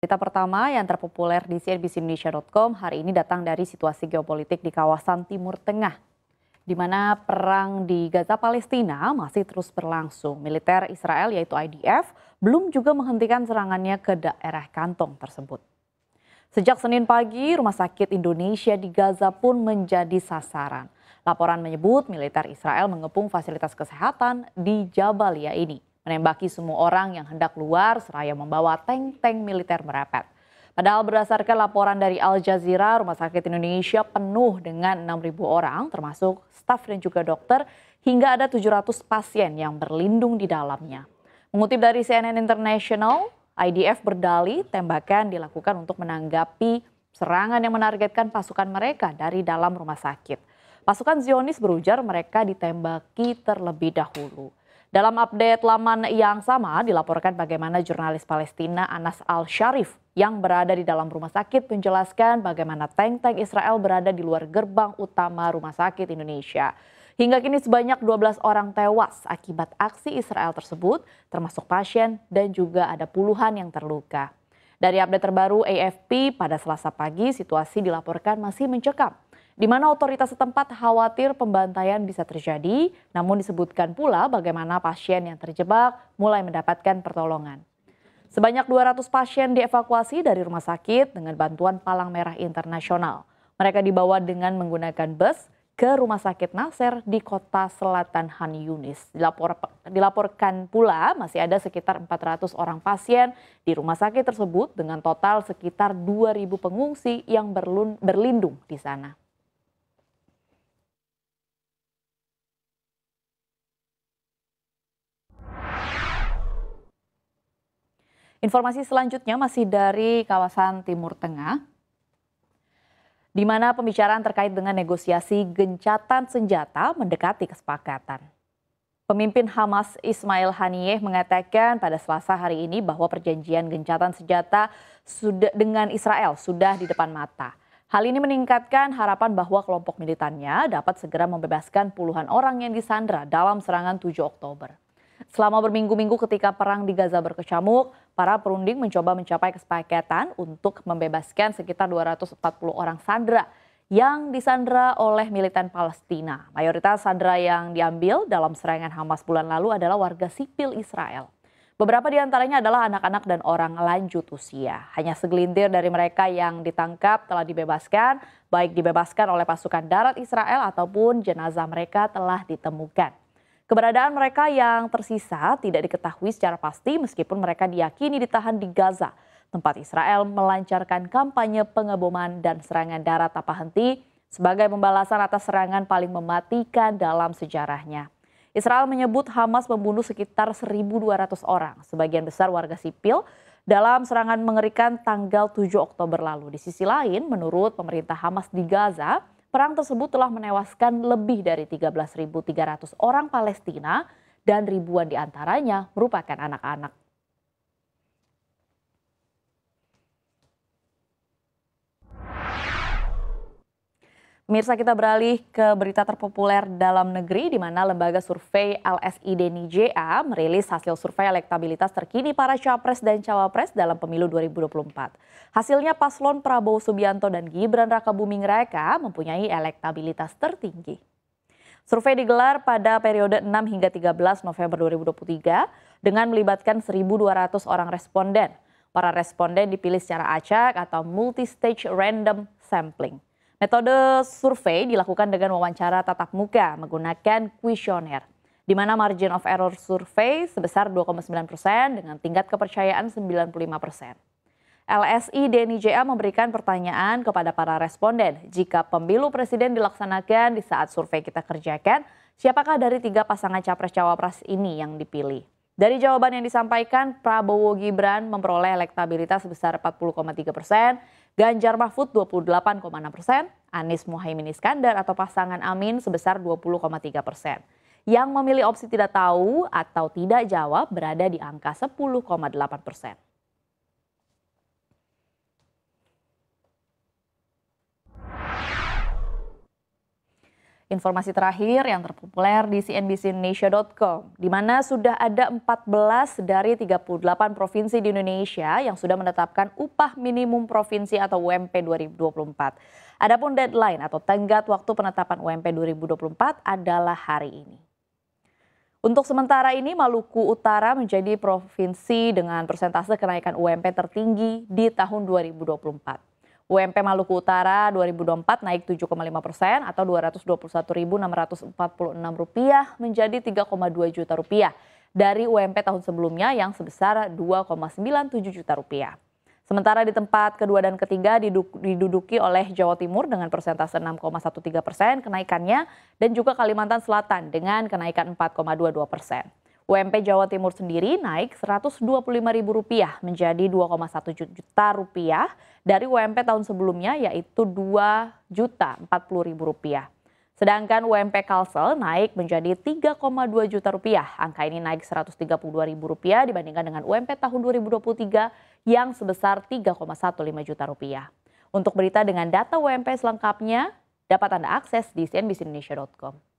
Berita pertama yang terpopuler di CNBC Indonesia.com hari ini datang dari situasi geopolitik di kawasan Timur Tengah, di mana perang di Gaza Palestina masih terus berlangsung. Militer Israel yaitu IDF belum juga menghentikan serangannya ke daerah kantong tersebut. Sejak Senin pagi, rumah sakit Indonesia di Gaza pun menjadi sasaran. Laporan menyebut militer Israel mengepung fasilitas kesehatan di Jabalia ini menembaki semua orang yang hendak keluar seraya membawa tank-tank militer merapat. Padahal berdasarkan laporan dari Al Jazeera, Rumah Sakit Indonesia penuh dengan 6.000 orang termasuk staf dan juga dokter hingga ada 700 pasien yang berlindung di dalamnya. Mengutip dari CNN International, IDF berdali tembakan dilakukan untuk menanggapi serangan yang menargetkan pasukan mereka dari dalam rumah sakit. Pasukan Zionis berujar mereka ditembaki terlebih dahulu. Dalam update laman yang sama dilaporkan bagaimana jurnalis Palestina Anas Al-Sharif yang berada di dalam rumah sakit menjelaskan bagaimana tank-tank Israel berada di luar gerbang utama rumah sakit Indonesia. Hingga kini sebanyak 12 orang tewas akibat aksi Israel tersebut, termasuk pasien dan juga ada puluhan yang terluka. Dari update terbaru AFP pada Selasa pagi, situasi dilaporkan masih mencekam di mana otoritas setempat khawatir pembantaian bisa terjadi, namun disebutkan pula bagaimana pasien yang terjebak mulai mendapatkan pertolongan. Sebanyak 200 pasien dievakuasi dari rumah sakit dengan bantuan Palang Merah Internasional. Mereka dibawa dengan menggunakan bus ke Rumah Sakit Nasir di kota selatan Han Yunis. Dilapor, dilaporkan pula masih ada sekitar 400 orang pasien di rumah sakit tersebut dengan total sekitar 2.000 pengungsi yang berlindung di sana. Informasi selanjutnya masih dari kawasan Timur Tengah, di mana pembicaraan terkait dengan negosiasi gencatan senjata mendekati kesepakatan. Pemimpin Hamas Ismail Haniyeh mengatakan pada Selasa hari ini bahwa perjanjian gencatan senjata sudah dengan Israel sudah di depan mata. Hal ini meningkatkan harapan bahwa kelompok militannya dapat segera membebaskan puluhan orang yang disandra dalam serangan 7 Oktober. Selama berminggu-minggu ketika perang di Gaza berkecamuk, Para perunding mencoba mencapai kesepakatan untuk membebaskan sekitar 240 orang sandera yang disandra oleh militan Palestina. Mayoritas sandera yang diambil dalam serangan Hamas bulan lalu adalah warga sipil Israel. Beberapa di antaranya adalah anak-anak dan orang lanjut usia. Hanya segelintir dari mereka yang ditangkap telah dibebaskan, baik dibebaskan oleh pasukan darat Israel ataupun jenazah mereka telah ditemukan. Keberadaan mereka yang tersisa tidak diketahui secara pasti meskipun mereka diyakini ditahan di Gaza, tempat Israel melancarkan kampanye pengeboman dan serangan darat tanpa henti sebagai pembalasan atas serangan paling mematikan dalam sejarahnya. Israel menyebut Hamas membunuh sekitar 1.200 orang, sebagian besar warga sipil, dalam serangan mengerikan tanggal 7 Oktober lalu. Di sisi lain, menurut pemerintah Hamas di Gaza, Perang tersebut telah menewaskan lebih dari 13.300 orang Palestina dan ribuan diantaranya merupakan anak-anak. Mirsa kita beralih ke berita terpopuler dalam negeri di mana lembaga survei LSI Deni JA merilis hasil survei elektabilitas terkini para capres dan cawapres dalam pemilu 2024. Hasilnya paslon Prabowo Subianto dan Gibran Raka Buming Raka mempunyai elektabilitas tertinggi. Survei digelar pada periode 6 hingga 13 November 2023 dengan melibatkan 1.200 orang responden. Para responden dipilih secara acak atau multi-stage random sampling. Metode survei dilakukan dengan wawancara tatap muka menggunakan kuesioner, di mana margin of error survei sebesar 2,9 persen dengan tingkat kepercayaan 95 persen. LSI Deni JA memberikan pertanyaan kepada para responden jika pemilu presiden dilaksanakan di saat survei kita kerjakan, siapakah dari tiga pasangan capres-cawapres ini yang dipilih? Dari jawaban yang disampaikan, Prabowo Gibran memperoleh elektabilitas sebesar 40,3 persen, Ganjar Mahfud 28,6 persen, Anies Muhaimin Iskandar atau pasangan Amin sebesar 20,3 persen. Yang memilih opsi tidak tahu atau tidak jawab berada di angka 10,8 persen. Informasi terakhir yang terpopuler di cnbcindonesia.com, di mana sudah ada 14 dari 38 provinsi di Indonesia yang sudah menetapkan upah minimum provinsi atau UMP 2024. Adapun deadline atau tenggat waktu penetapan UMP 2024 adalah hari ini. Untuk sementara ini Maluku Utara menjadi provinsi dengan persentase kenaikan UMP tertinggi di tahun 2024. UMP Maluku Utara 2024 naik 7,5 persen atau Rp221.646 menjadi 3,2 juta rupiah dari UMP tahun sebelumnya yang sebesar 2,97 juta rupiah. Sementara di tempat kedua dan ketiga diduduki oleh Jawa Timur dengan persentase 6,13 persen kenaikannya dan juga Kalimantan Selatan dengan kenaikan 4,22 persen. UMP Jawa Timur sendiri naik Rp125.000 menjadi 2,1 juta rupiah dari UMP tahun sebelumnya yaitu Rp2.040.000. Sedangkan UMP Kalsel naik menjadi 3,2 juta rupiah. Angka ini naik Rp132.000 dibandingkan dengan UMP tahun 2023 yang sebesar 3,15 juta rupiah. Untuk berita dengan data UMP selengkapnya dapat Anda akses di cnbcindonesia.com.